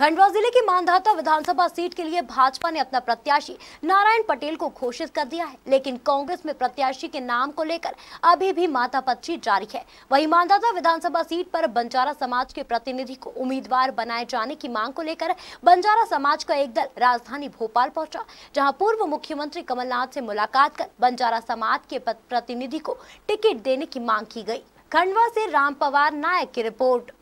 खंडवा जिले की मानधाता विधानसभा सीट के लिए भाजपा ने अपना प्रत्याशी नारायण पटेल को घोषित कर दिया है लेकिन कांग्रेस में प्रत्याशी के नाम को लेकर अभी भी माता पच्ची जारी है वही मानधाता विधानसभा सीट पर बंजारा समाज के प्रतिनिधि को उम्मीदवार बनाए जाने की मांग को लेकर बंजारा समाज का एक दल राजधानी भोपाल पहुंचा जहाँ पूर्व मुख्यमंत्री कमलनाथ से मुलाकात कर बंजारा समाज के प्रतिनिधि को टिकट देने की मांग की गयी खंडवा से राम पवार नायक की रिपोर्ट